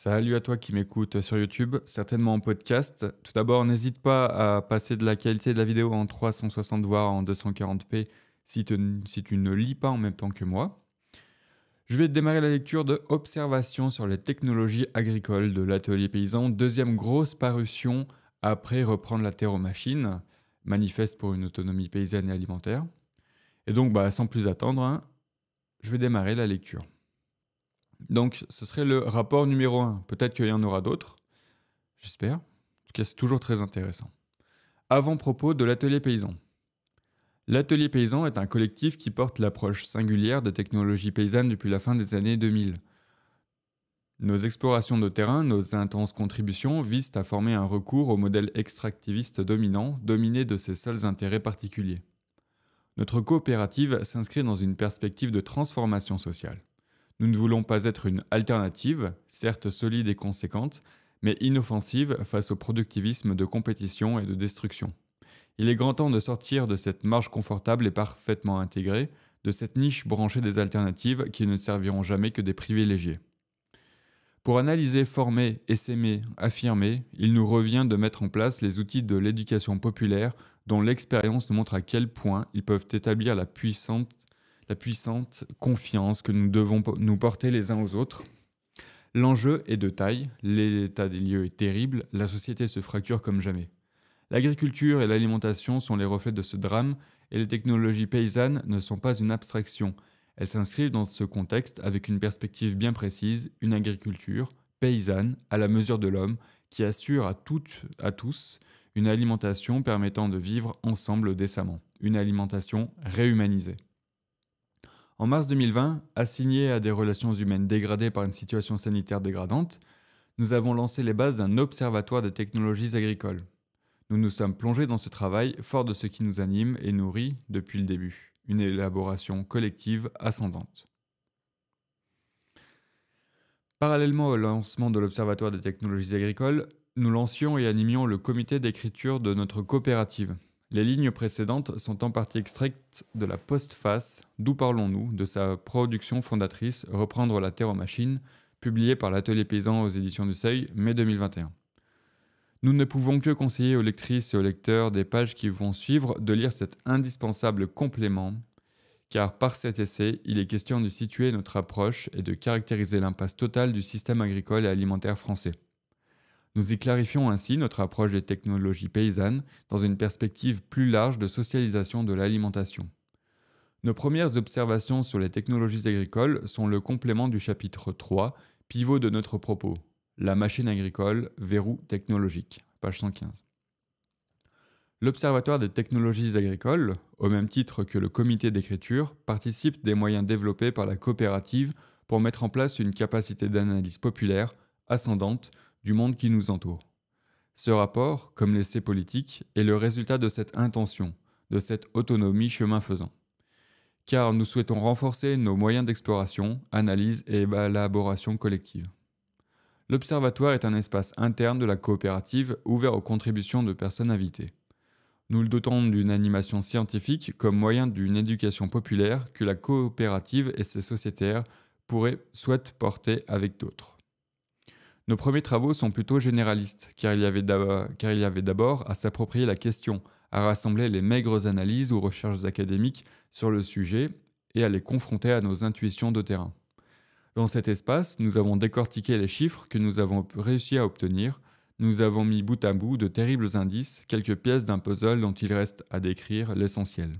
Salut à toi qui m'écoute sur YouTube, certainement en podcast. Tout d'abord, n'hésite pas à passer de la qualité de la vidéo en 360 voire en 240p si, tu ne lis pas en même temps que moi. Je vais démarrer la lecture de Observations sur les technologies agricoles de l'atelier paysan, deuxième grosse parution après Reprendre la terre aux machines, manifeste pour une autonomie paysanne et alimentaire. Et donc, bah, sans plus attendre, hein, je vais démarrer la lecture. Donc, ce serait le rapport numéro 1. Peut-être qu'il y en aura d'autres. J'espère. En tout cas, c'est toujours très intéressant. Avant-propos de l'atelier paysan. L'atelier paysan est un collectif qui porte l'approche singulière des technologies paysannes depuis la fin des années 2000. Nos explorations de terrain, nos intenses contributions visent à former un recours au modèle extractiviste dominant, dominé de ses seuls intérêts particuliers. Notre coopérative s'inscrit dans une perspective de transformation sociale. Nous ne voulons pas être une alternative, certes solide et conséquente, mais inoffensive face au productivisme de compétition et de destruction. Il est grand temps de sortir de cette marge confortable et parfaitement intégrée, de cette niche branchée des alternatives qui ne serviront jamais que des privilégiés. Pour analyser, former, essaimer, affirmer, il nous revient de mettre en place les outils de l'éducation populaire dont l'expérience nous montre à quel point ils peuvent établir la puissante la puissante confiance que nous devons nous porter les uns aux autres. L'enjeu est de taille, l'état des lieux est terrible, la société se fracture comme jamais. L'agriculture et l'alimentation sont les reflets de ce drame et les technologies paysannes ne sont pas une abstraction. Elles s'inscrivent dans ce contexte avec une perspective bien précise, une agriculture paysanne à la mesure de l'homme qui assure à toutes, à tous, une alimentation permettant de vivre ensemble décemment, une alimentation réhumanisée. En mars 2020, assigné à des relations humaines dégradées par une situation sanitaire dégradante, nous avons lancé les bases d'un observatoire des technologies agricoles. Nous nous sommes plongés dans ce travail fort de ce qui nous anime et nourrit depuis le début, une élaboration collective ascendante. Parallèlement au lancement de l'Observatoire des technologies agricoles, nous lancions et animions le comité d'écriture de notre coopérative, les lignes précédentes sont en partie extraites de la postface D'où parlons-nous de sa production fondatrice Reprendre la terre aux machines, publiée par l'Atelier Paysan aux éditions du Seuil, mai 2021. Nous ne pouvons que conseiller aux lectrices et aux lecteurs des pages qui vont suivre de lire cet indispensable complément, car par cet essai, il est question de situer notre approche et de caractériser l'impasse totale du système agricole et alimentaire français. Nous y clarifions ainsi notre approche des technologies paysannes dans une perspective plus large de socialisation de l'alimentation. Nos premières observations sur les technologies agricoles sont le complément du chapitre 3, pivot de notre propos, La machine agricole, verrou technologique, page 115. L'Observatoire des technologies agricoles, au même titre que le comité d'écriture, participe des moyens développés par la coopérative pour mettre en place une capacité d'analyse populaire, ascendante, du monde qui nous entoure. Ce rapport, comme l'essai politique, est le résultat de cette intention, de cette autonomie chemin faisant. Car nous souhaitons renforcer nos moyens d'exploration, analyse et élaboration collective. L'Observatoire est un espace interne de la coopérative ouvert aux contributions de personnes invitées. Nous le dotons d'une animation scientifique comme moyen d'une éducation populaire que la coopérative et ses sociétaires pourraient souhaiter porter avec d'autres. Nos premiers travaux sont plutôt généralistes, car il y avait d'abord à s'approprier la question, à rassembler les maigres analyses ou recherches académiques sur le sujet et à les confronter à nos intuitions de terrain. Dans cet espace, nous avons décortiqué les chiffres que nous avons réussi à obtenir, nous avons mis bout à bout de terribles indices, quelques pièces d'un puzzle dont il reste à décrire l'essentiel.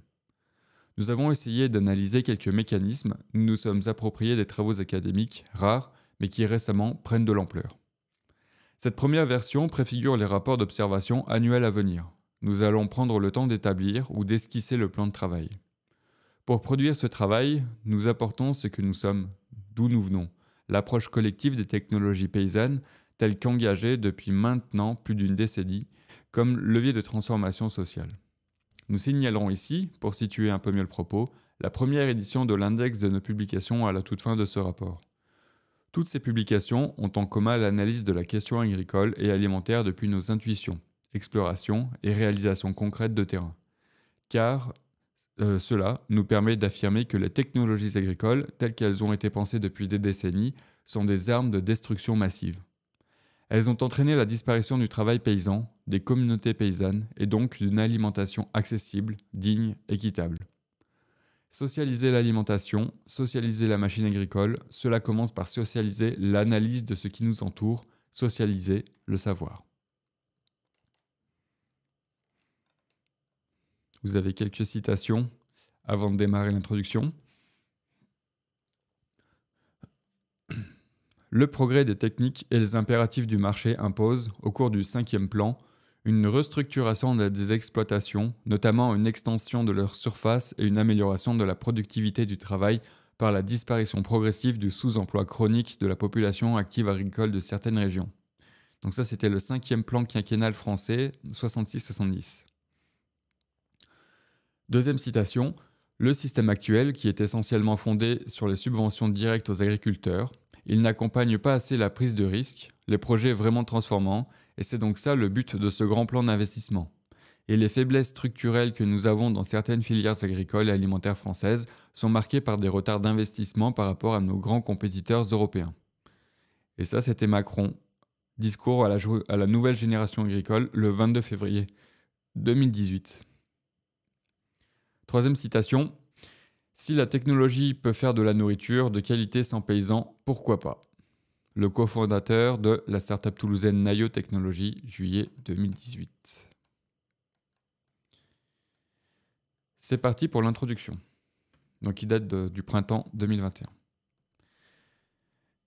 Nous avons essayé d'analyser quelques mécanismes, nous nous sommes appropriés des travaux académiques rares, mais qui récemment prennent de l'ampleur. Cette première version préfigure les rapports d'observation annuels à venir. Nous allons prendre le temps d'établir ou d'esquisser le plan de travail. Pour produire ce travail, nous apportons ce que nous sommes, d'où nous venons, l'approche collective des technologies paysannes telles qu'engagée depuis maintenant plus d'une décennie comme levier de transformation sociale. Nous signalerons ici, pour situer un peu mieux le propos, la première édition de l'index de nos publications à la toute fin de ce rapport. Toutes ces publications ont en commun l'analyse de la question agricole et alimentaire depuis nos intuitions, explorations et réalisations concrètes de terrain. Car euh, cela nous permet d'affirmer que les technologies agricoles, telles qu'elles ont été pensées depuis des décennies, sont des armes de destruction massive. Elles ont entraîné la disparition du travail paysan, des communautés paysannes et donc d'une alimentation accessible, digne, équitable. Socialiser l'alimentation, socialiser la machine agricole, cela commence par socialiser l'analyse de ce qui nous entoure, socialiser le savoir. Vous avez quelques citations avant de démarrer l'introduction. Le progrès des techniques et les impératifs du marché imposent, au cours du cinquième plan, une restructuration des exploitations, notamment une extension de leur surface et une amélioration de la productivité du travail par la disparition progressive du sous-emploi chronique de la population active agricole de certaines régions. Donc ça, c'était le cinquième plan quinquennal français, 66-70. Deuxième citation, le système actuel, qui est essentiellement fondé sur les subventions directes aux agriculteurs, il n'accompagne pas assez la prise de risque, les projets vraiment transformants et c'est donc ça le but de ce grand plan d'investissement. Et les faiblesses structurelles que nous avons dans certaines filières agricoles et alimentaires françaises sont marquées par des retards d'investissement par rapport à nos grands compétiteurs européens. Et ça, c'était Macron, discours à la, nouvelle génération agricole le 22 février 2018. Troisième citation, Si la technologie peut faire de la nourriture de qualité sans paysans, pourquoi pas le cofondateur de la startup toulousaine Nayo Technologies, juillet 2018. C'est parti pour l'introduction, donc qui date du printemps 2021.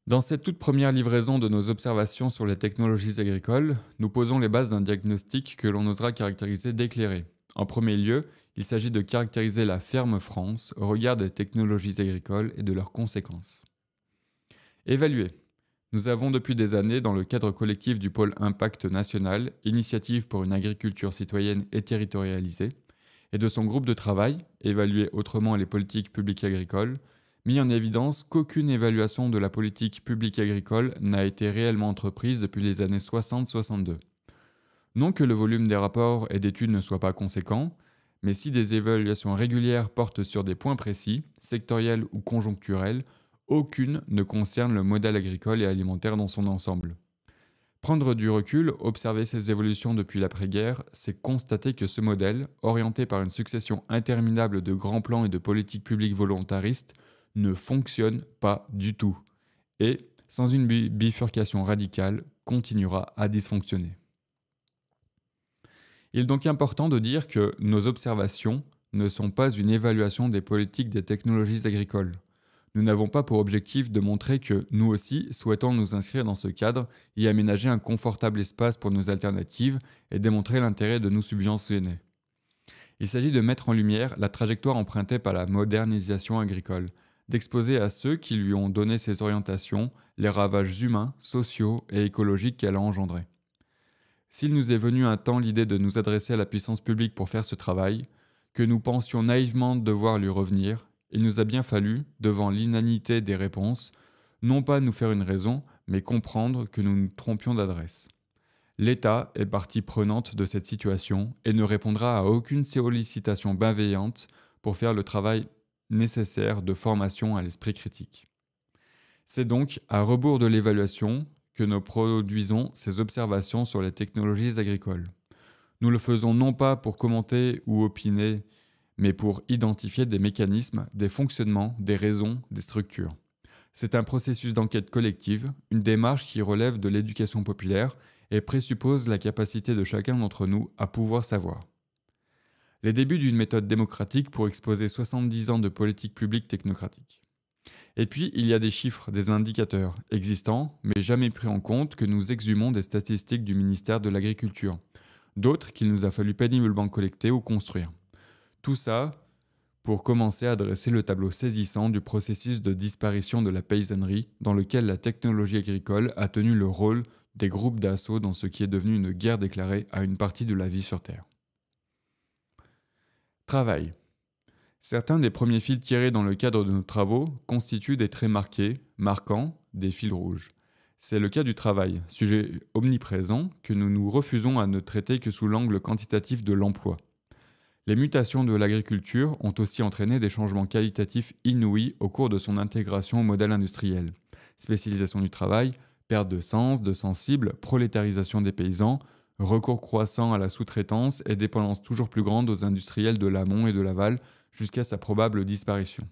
Dans cette toute première livraison de nos observations sur les technologies agricoles, nous posons les bases d'un diagnostic que l'on osera caractériser d'éclairé. En premier lieu, il s'agit de caractériser la ferme France au regard des technologies agricoles et de leurs conséquences. Évaluer. Nous avons depuis des années, dans le cadre collectif du pôle Impact National, Initiative pour une agriculture citoyenne et territorialisée, et de son groupe de travail, Évaluer autrement les politiques publiques agricoles, mis en évidence qu'aucune évaluation de la politique publique agricole n'a été réellement entreprise depuis les années 60-62. Non que le volume des rapports et d'études ne soit pas conséquent, mais si des évaluations régulières portent sur des points précis, sectoriels ou conjoncturels, aucune ne concerne le modèle agricole et alimentaire dans son ensemble. Prendre du recul, observer ces évolutions depuis l'après-guerre, c'est constater que ce modèle, orienté par une succession interminable de grands plans et de politiques publiques volontaristes, ne fonctionne pas du tout. Et, sans une bifurcation radicale, continuera à dysfonctionner. Il est donc important de dire que nos observations ne sont pas une évaluation des politiques des technologies agricoles. Nous n'avons pas pour objectif de montrer que, nous aussi, souhaitons nous inscrire dans ce cadre y aménager un confortable espace pour nos alternatives et démontrer l'intérêt de nous subventionner. Il s'agit de mettre en lumière la trajectoire empruntée par la modernisation agricole, d'exposer à ceux qui lui ont donné ses orientations les ravages humains, sociaux et écologiques qu'elle a engendrés. S'il nous est venu un temps l'idée de nous adresser à la puissance publique pour faire ce travail, que nous pensions naïvement devoir lui revenir, il nous a bien fallu, devant l'inanité des réponses, non pas nous faire une raison, mais comprendre que nous nous trompions d'adresse. L'État est partie prenante de cette situation et ne répondra à aucune sollicitation bienveillante pour faire le travail nécessaire de formation à l'esprit critique. C'est donc à rebours de l'évaluation que nous produisons ces observations sur les technologies agricoles. Nous le faisons non pas pour commenter ou opiner mais pour identifier des mécanismes, des fonctionnements, des raisons, des structures. C'est un processus d'enquête collective, une démarche qui relève de l'éducation populaire et présuppose la capacité de chacun d'entre nous à pouvoir savoir. Les débuts d'une méthode démocratique pour exposer 70 ans de politique publique technocratique. Et puis, il y a des chiffres, des indicateurs existants, mais jamais pris en compte que nous exhumons des statistiques du ministère de l'Agriculture, d'autres qu'il nous a fallu péniblement collecter ou construire. Tout ça pour commencer à dresser le tableau saisissant du processus de disparition de la paysannerie dans lequel la technologie agricole a tenu le rôle des groupes d'assaut dans ce qui est devenu une guerre déclarée à une partie de la vie sur Terre. Travail. Certains des premiers fils tirés dans le cadre de nos travaux constituent des traits marqués, marquants, des fils rouges. C'est le cas du travail, sujet omniprésent que nous nous refusons à ne traiter que sous l'angle quantitatif de l'emploi. Les mutations de l'agriculture ont aussi entraîné des changements qualitatifs inouïs au cours de son intégration au modèle industriel. Spécialisation du travail, perte de sens, de sensible, prolétarisation des paysans, recours croissant à la sous-traitance et dépendance toujours plus grande aux industriels de l'amont et de l'aval jusqu'à sa probable disparition.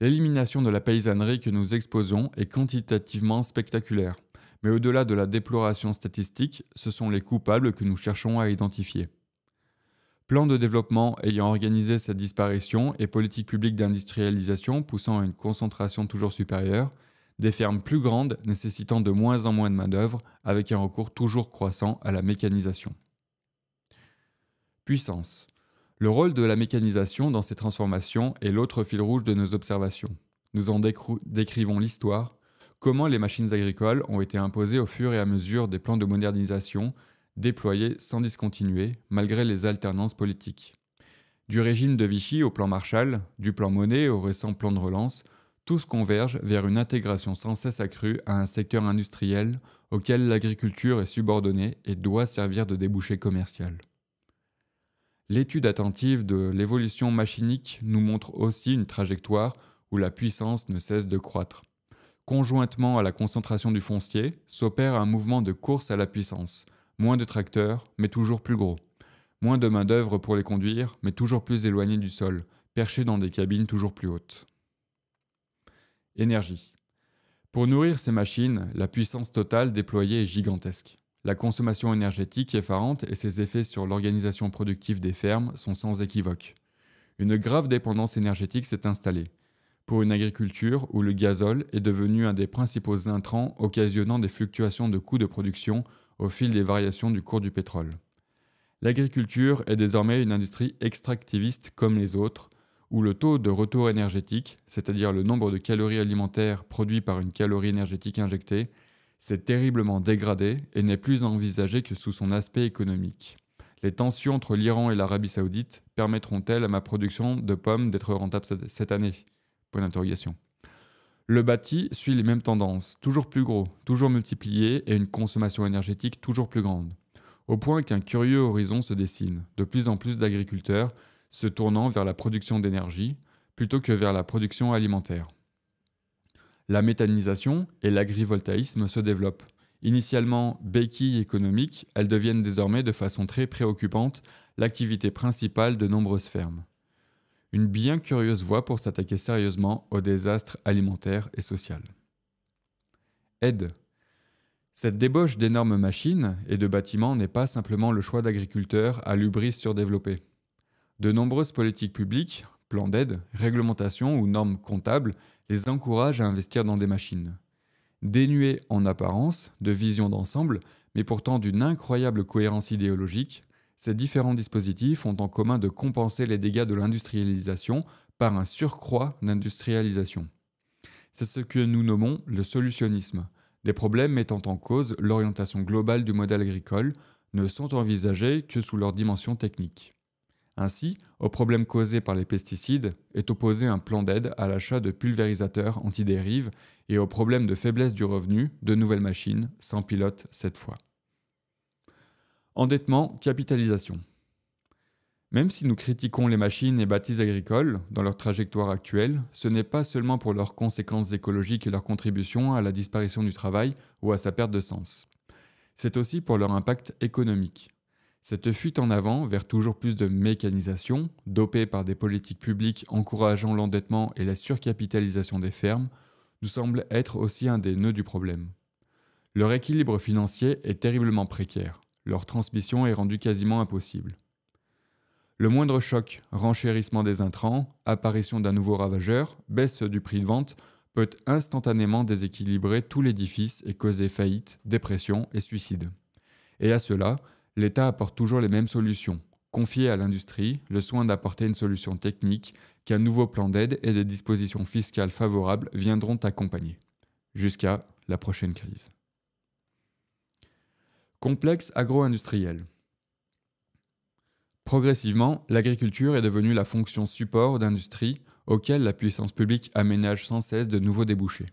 L'élimination de la paysannerie que nous exposons est quantitativement spectaculaire, mais au-delà de la déploration statistique, ce sont les coupables que nous cherchons à identifier. Plan de développement ayant organisé sa disparition et politique publique d'industrialisation poussant à une concentration toujours supérieure, des fermes plus grandes nécessitant de moins en moins de main-d'œuvre avec un recours toujours croissant à la mécanisation. Puissance. Le rôle de la mécanisation dans ces transformations est l'autre fil rouge de nos observations. Nous en décrivons l'histoire, comment les machines agricoles ont été imposées au fur et à mesure des plans de modernisation déployée sans discontinuer, malgré les alternances politiques. Du régime de Vichy au plan Marshall, du plan Monet au récent plan de relance, tous convergent vers une intégration sans cesse accrue à un secteur industriel auquel l'agriculture est subordonnée et doit servir de débouché commercial. L'étude attentive de l'évolution machinique nous montre aussi une trajectoire où la puissance ne cesse de croître. Conjointement à la concentration du foncier, s'opère un mouvement de course à la puissance, Moins de tracteurs, mais toujours plus gros. Moins de main-d'œuvre pour les conduire, mais toujours plus éloignés du sol, perchés dans des cabines toujours plus hautes. Énergie. Pour nourrir ces machines, la puissance totale déployée est gigantesque. La consommation énergétique effarante et ses effets sur l'organisation productive des fermes sont sans équivoque. Une grave dépendance énergétique s'est installée, pour une agriculture où le gazole est devenu un des principaux intrants occasionnant des fluctuations de coûts de production au fil des variations du cours du pétrole. L'agriculture est désormais une industrie extractiviste comme les autres, où le taux de retour énergétique, c'est-à-dire le nombre de calories alimentaires produits par une calorie énergétique injectée, s'est terriblement dégradé et n'est plus envisagé que sous son aspect économique. Les tensions entre l'Iran et l'Arabie saoudite permettront-elles à ma production de pommes d'être rentable cette année Point d'interrogation. Le bâti suit les mêmes tendances, toujours plus gros, toujours multiplié et une consommation énergétique toujours plus grande. Au point qu'un curieux horizon se dessine, de plus en plus d'agriculteurs se tournant vers la production d'énergie plutôt que vers la production alimentaire. La méthanisation et l'agrivoltaïsme se développent. Initialement béquilles économiques, elles deviennent désormais de façon très préoccupante l'activité principale de nombreuses fermes une bien curieuse voie pour s'attaquer sérieusement au désastre alimentaire et social. Aide. Cette débauche d'énormes machines et de bâtiments n'est pas simplement le choix d'agriculteurs à l'ubris surdéveloppé. De nombreuses politiques publiques, plans d'aide, réglementations ou normes comptables les encouragent à investir dans des machines. Dénuées en apparence de vision d'ensemble, mais pourtant d'une incroyable cohérence idéologique, ces différents dispositifs ont en commun de compenser les dégâts de l'industrialisation par un surcroît d'industrialisation. C'est ce que nous nommons le solutionnisme. Des problèmes mettant en cause l'orientation globale du modèle agricole ne sont envisagés que sous leur dimension technique. Ainsi, au problème causé par les pesticides est opposé un plan d'aide à l'achat de pulvérisateurs antidérives, et au problème de faiblesse du revenu de nouvelles machines, sans pilote cette fois. Endettement, capitalisation. Même si nous critiquons les machines et bâtisses agricoles dans leur trajectoire actuelle, ce n'est pas seulement pour leurs conséquences écologiques et leur contribution à la disparition du travail ou à sa perte de sens. C'est aussi pour leur impact économique. Cette fuite en avant vers toujours plus de mécanisation, dopée par des politiques publiques encourageant l'endettement et la surcapitalisation des fermes, nous semble être aussi un des nœuds du problème. Leur équilibre financier est terriblement précaire leur transmission est rendue quasiment impossible. Le moindre choc, renchérissement des intrants, apparition d'un nouveau ravageur, baisse du prix de vente, peut instantanément déséquilibrer tout l'édifice et causer faillite, dépression et suicide. Et à cela, l'État apporte toujours les mêmes solutions, confier à l'industrie le soin d'apporter une solution technique qu'un nouveau plan d'aide et des dispositions fiscales favorables viendront accompagner, jusqu'à la prochaine crise. Complexe agro-industriel. Progressivement, l'agriculture est devenue la fonction support d'industrie auquel la puissance publique aménage sans cesse de nouveaux débouchés.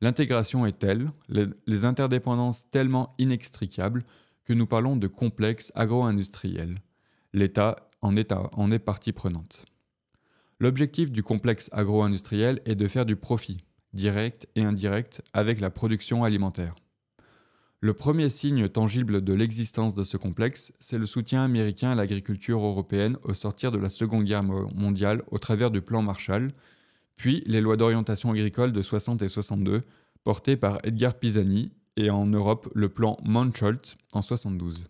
L'intégration est telle, les interdépendances tellement inextricables que nous parlons de complexe agro-industriel. L'État en, en est partie prenante. L'objectif du complexe agro-industriel est de faire du profit, direct et indirect, avec la production alimentaire. Le premier signe tangible de l'existence de ce complexe, c'est le soutien américain à l'agriculture européenne au sortir de la Seconde Guerre mondiale au travers du plan Marshall, puis les lois d'orientation agricole de 60 et 62, portées par Edgar Pisani, et en Europe le plan Mansholt en 72.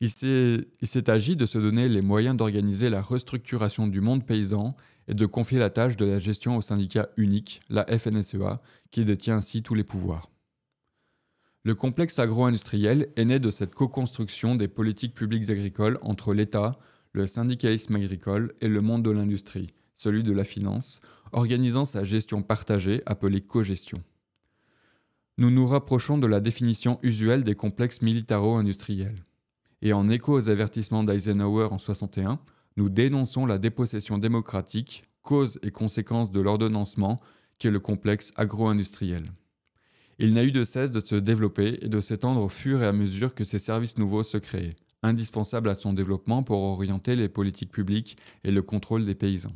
Il s'est agi de se donner les moyens d'organiser la restructuration du monde paysan et de confier la tâche de la gestion au syndicat unique, la FNSEA, qui détient ainsi tous les pouvoirs. Le complexe agro-industriel est né de cette co-construction des politiques publiques agricoles entre l'État, le syndicalisme agricole et le monde de l'industrie, celui de la finance, organisant sa gestion partagée appelée co-gestion. Nous nous rapprochons de la définition usuelle des complexes militaro-industriels. Et en écho aux avertissements d'Eisenhower en 61, nous dénonçons la dépossession démocratique, cause et conséquence de l'ordonnancement, qu'est le complexe agro-industriel il n'a eu de cesse de se développer et de s'étendre au fur et à mesure que ces services nouveaux se créaient, indispensables à son développement pour orienter les politiques publiques et le contrôle des paysans.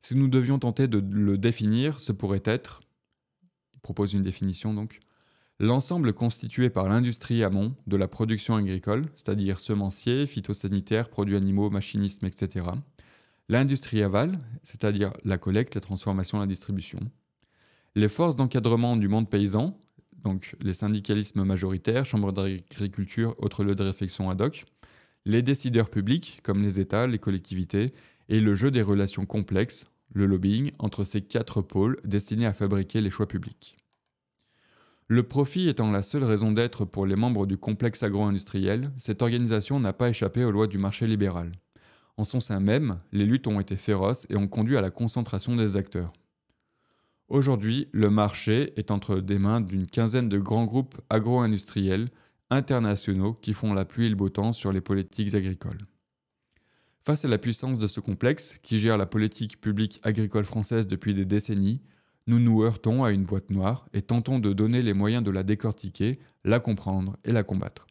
Si nous devions tenter de le définir, ce pourrait être, il propose une définition donc, l'ensemble constitué par l'industrie amont de la production agricole, c'est-à-dire semenciers, phytosanitaires, produits animaux, machinisme, etc. L'industrie aval, c'est-à-dire la collecte, la transformation, la distribution. Les forces d'encadrement du monde paysan, donc les syndicalismes majoritaires, chambres d'agriculture, autres lieux de réflexion ad hoc, les décideurs publics, comme les États, les collectivités, et le jeu des relations complexes, le lobbying, entre ces quatre pôles destinés à fabriquer les choix publics. Le profit étant la seule raison d'être pour les membres du complexe agro-industriel, cette organisation n'a pas échappé aux lois du marché libéral. En son sein même, les luttes ont été féroces et ont conduit à la concentration des acteurs. Aujourd'hui, le marché est entre des mains d'une quinzaine de grands groupes agro-industriels internationaux qui font la pluie et le beau temps sur les politiques agricoles. Face à la puissance de ce complexe, qui gère la politique publique agricole française depuis des décennies, nous nous heurtons à une boîte noire et tentons de donner les moyens de la décortiquer, la comprendre et la combattre.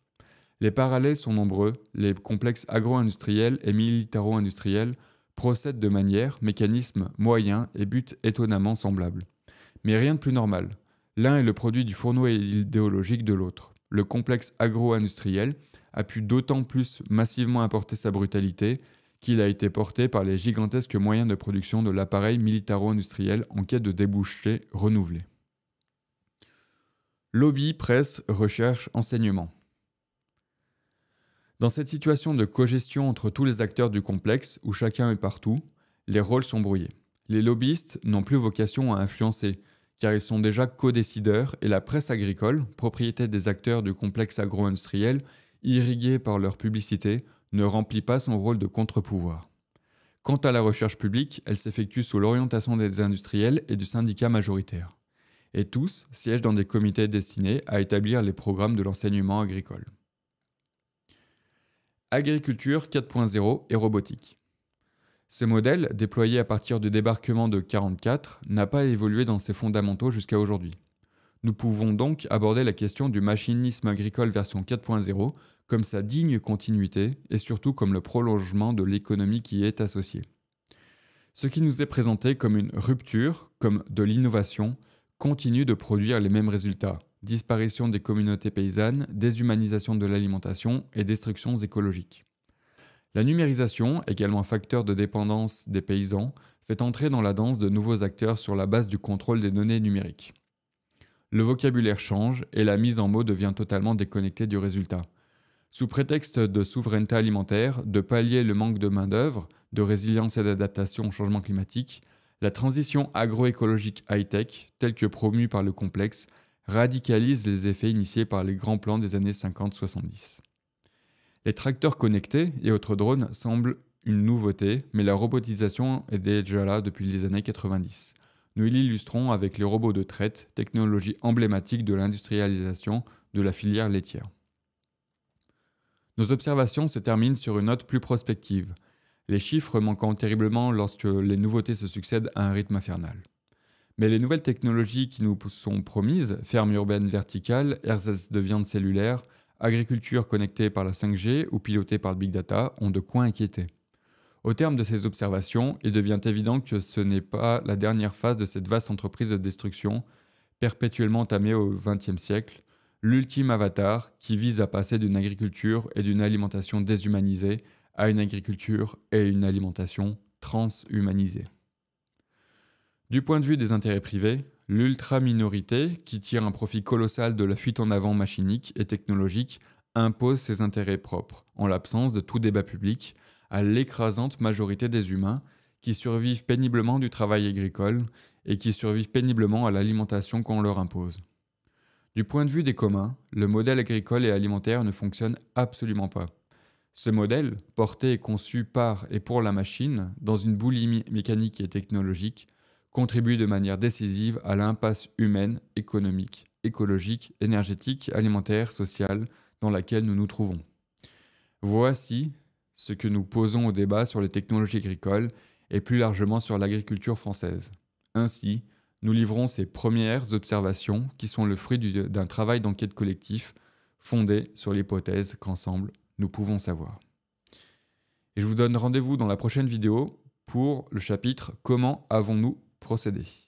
Les parallèles sont nombreux, les complexes agro-industriels et militaro-industriels procèdent de manière, mécanisme, moyens et but étonnamment semblables. Mais rien de plus normal. L'un est le produit du fourneau idéologique de l'autre. Le complexe agro-industriel a pu d'autant plus massivement apporter sa brutalité qu'il a été porté par les gigantesques moyens de production de l'appareil militaro-industriel en quête de débouchés renouvelés. Lobby, presse, recherche, enseignement. Dans cette situation de co-gestion entre tous les acteurs du complexe, où chacun est partout, les rôles sont brouillés. Les lobbyistes n'ont plus vocation à influencer, car ils sont déjà co-décideurs et la presse agricole, propriété des acteurs du complexe agro-industriel, irriguée par leur publicité, ne remplit pas son rôle de contre-pouvoir. Quant à la recherche publique, elle s'effectue sous l'orientation des industriels et du syndicat majoritaire. Et tous siègent dans des comités destinés à établir les programmes de l'enseignement agricole. Agriculture 4.0 et robotique. Ce modèle, déployé à partir du débarquement de 44, n'a pas évolué dans ses fondamentaux jusqu'à aujourd'hui. Nous pouvons donc aborder la question du machinisme agricole version 4.0 comme sa digne continuité et surtout comme le prolongement de l'économie qui y est associée. Ce qui nous est présenté comme une rupture, comme de l'innovation, continue de produire les mêmes résultats, disparition des communautés paysannes, déshumanisation de l'alimentation et destructions écologiques. La numérisation, également facteur de dépendance des paysans, fait entrer dans la danse de nouveaux acteurs sur la base du contrôle des données numériques. Le vocabulaire change et la mise en mots devient totalement déconnectée du résultat. Sous prétexte de souveraineté alimentaire, de pallier le manque de main-d'œuvre, de résilience et d'adaptation au changement climatique, la transition agroécologique high-tech, telle que promue par le complexe, radicalise les effets initiés par les grands plans des années 50-70. Les tracteurs connectés et autres drones semblent une nouveauté, mais la robotisation est déjà là depuis les années 90. Nous l'illustrons avec les robots de traite, technologie emblématique de l'industrialisation de la filière laitière. Nos observations se terminent sur une note plus prospective, les chiffres manquant terriblement lorsque les nouveautés se succèdent à un rythme infernal. Mais les nouvelles technologies qui nous sont promises, fermes urbaines verticales, ersatz de viande cellulaire, agriculture connectée par la 5G ou pilotée par le big data, ont de quoi inquiéter. Au terme de ces observations, il devient évident que ce n'est pas la dernière phase de cette vaste entreprise de destruction, perpétuellement entamée au XXe siècle, l'ultime avatar qui vise à passer d'une agriculture et d'une alimentation déshumanisée à une agriculture et une alimentation transhumanisée. Du point de vue des intérêts privés, l'ultra-minorité, qui tire un profit colossal de la fuite en avant machinique et technologique, impose ses intérêts propres, en l'absence de tout débat public, à l'écrasante majorité des humains qui survivent péniblement du travail agricole et qui survivent péniblement à l'alimentation qu'on leur impose. Du point de vue des communs, le modèle agricole et alimentaire ne fonctionne absolument pas. Ce modèle, porté et conçu par et pour la machine, dans une boulimie mécanique et technologique, contribue de manière décisive à l'impasse humaine, économique, écologique, énergétique, alimentaire, sociale dans laquelle nous nous trouvons. Voici ce que nous posons au débat sur les technologies agricoles et plus largement sur l'agriculture française. Ainsi, nous livrons ces premières observations qui sont le fruit d'un travail d'enquête collectif fondé sur l'hypothèse qu'ensemble nous pouvons savoir. Et je vous donne rendez-vous dans la prochaine vidéo pour le chapitre Comment avons-nous procédé.